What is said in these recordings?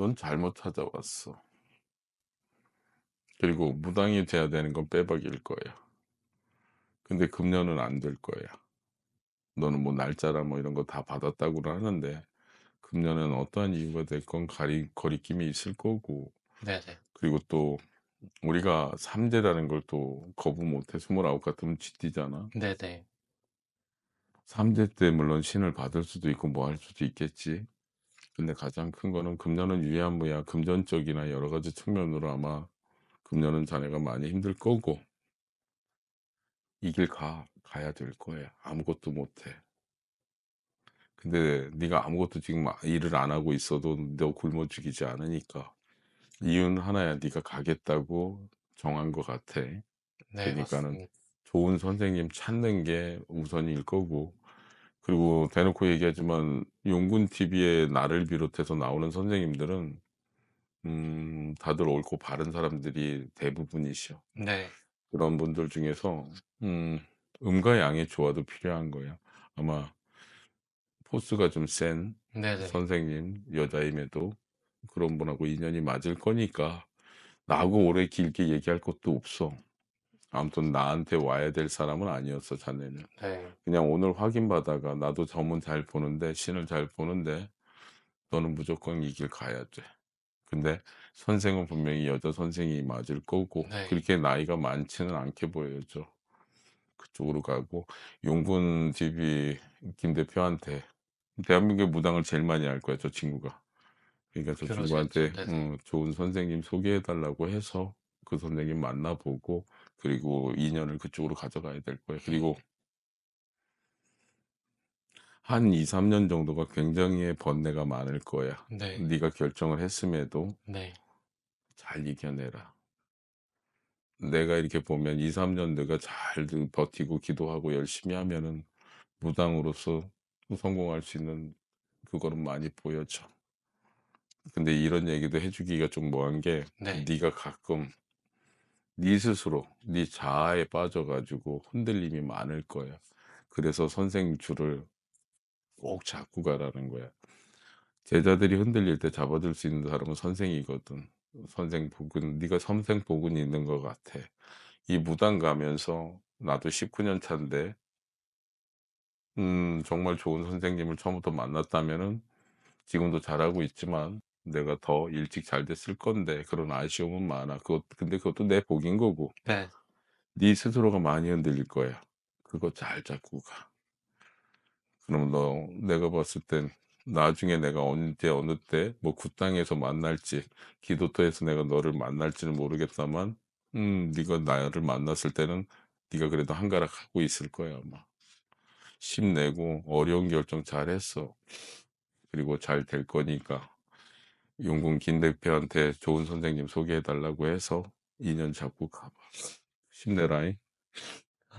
넌 잘못 찾아왔어. 그리고 무당이 돼야 되는 건 빼박일 거야. 근데 금년은 안 될 거야. 너는 뭐 날짜라 뭐 이런 거 다 받았다고는 하는데 금년은 어떠한 이유가 될건 가리 거리낌이 있을 거고. 네 그리고 또 우리가 삼재라는걸 또 거부 못해. 29 같으면 쥐띠잖아. 네네. 3때 물론 신을 받을 수도 있고 뭐 할 수도 있겠지. 근데 가장 큰 거는 금년은 위안무야 금전적이나 여러 가지 측면으로 아마 금년은 자네가 많이 힘들 거고 이길 가, 가야 될 거야. 아무것도 못해. 근데 네가 아무것도 지금 아, 일을 안 하고 있어도 너 굶어 죽이지 않으니까 이유는 하나야. 네가 가겠다고 정한 것 같아. 네, 그러니까는 맞습니다. 좋은 선생님 찾는 게 우선일 거고 그리고 대놓고 얘기하지만 용군 TV에 나를 비롯해서 나오는 선생님들은 음, 다들 옳고 바른 사람들이 대부분이시요. 네. 그런 분들 중에서 음, 음과 양의 조화도 필요한 거예요. 아마 포스가 좀 센 선생님 여자임에도 그런 분하고 인연이 맞을 거니까 나하고 오래 길게 얘기할 것도 없어. 아무튼 나한테 와야 될 사람은 아니었어 자네는 네. 그냥 오늘 확인받아가 나도 점은 잘 보는데 신을 잘 보는데 너는 무조건 이 길 가야 돼 근데 선생은 분명히 여자 선생이 맞을 거고 네. 그렇게 나이가 많지는 않게 보여죠 그쪽으로 가고 용군 TV 김 대표한테 대한민국의 무당을 제일 많이 알 거야 저 친구가 그러니까 저 친구한테 음, 좋은 선생님 소개해 달라고 해서 그 선생님 만나보고 그리고 인연을 그쪽으로 가져가야 될 거예요. 그리고 네. 한 2, 3년 정도가 굉장히 번뇌가 많을 거야. 네. 네가 결정을 했음에도 네. 잘 이겨내라. 내가 이렇게 보면 2, 3년 내가 잘 버티고 기도하고 열심히 하면은 무당으로서 성공할 수 있는 그거는 많이 보여져. 근데 이런 얘기도 해주기가 좀 뭐한 게 네. 네가 가끔 네 스스로 네 자아에 빠져가지고 흔들림이 많을 거야. 그래서 선생 줄을 꼭 잡고 가라는 거야. 제자들이 흔들릴 때 잡아줄 수 있는 사람은 선생이거든. 선생 복은 네가 선생 복은 있는 것 같아. 이 무당 가면서 나도 19년 차인데 음 정말 좋은 선생님을 처음부터 만났다면은 지금도 잘하고 있지만 내가 더 일찍 잘 됐을 건데 그런 아쉬움은 많아. 그 근데 그것도 내 복인 거고. 네. 네 스스로가 많이 흔들릴 거야. 그거 잘 잡고 가. 그럼 너 내가 봤을 땐 나중에 내가 언제 어느 때뭐 굿땅에서 그 만날지 기도터에서 내가 너를 만날지는 모르겠다만 음 네가 나를 만났을 때는 네가 그래도 한가락 하고 있을 거야 아마 힘내고 어려운 결정 잘했어 그리고 잘 될 거니까 용궁김 대표한테 좋은 선생님 소개해달라고 해서 2년 잡고 가봐. 힘내라잉.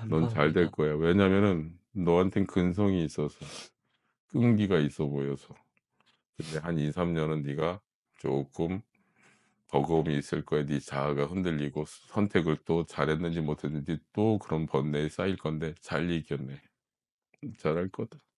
넌 잘 될 거야. 왜냐면은 너한텐 근성이 있어서 끈기가 있어 보여서. 근데 한 2, 3년은 네가 조금 버거움이 있을 거야. 네 자아가 흔들리고 선택을 또 잘했는지 못했는지 또 그런 번뇌에 쌓일 건데 잘 이겼네. 잘 할 거다.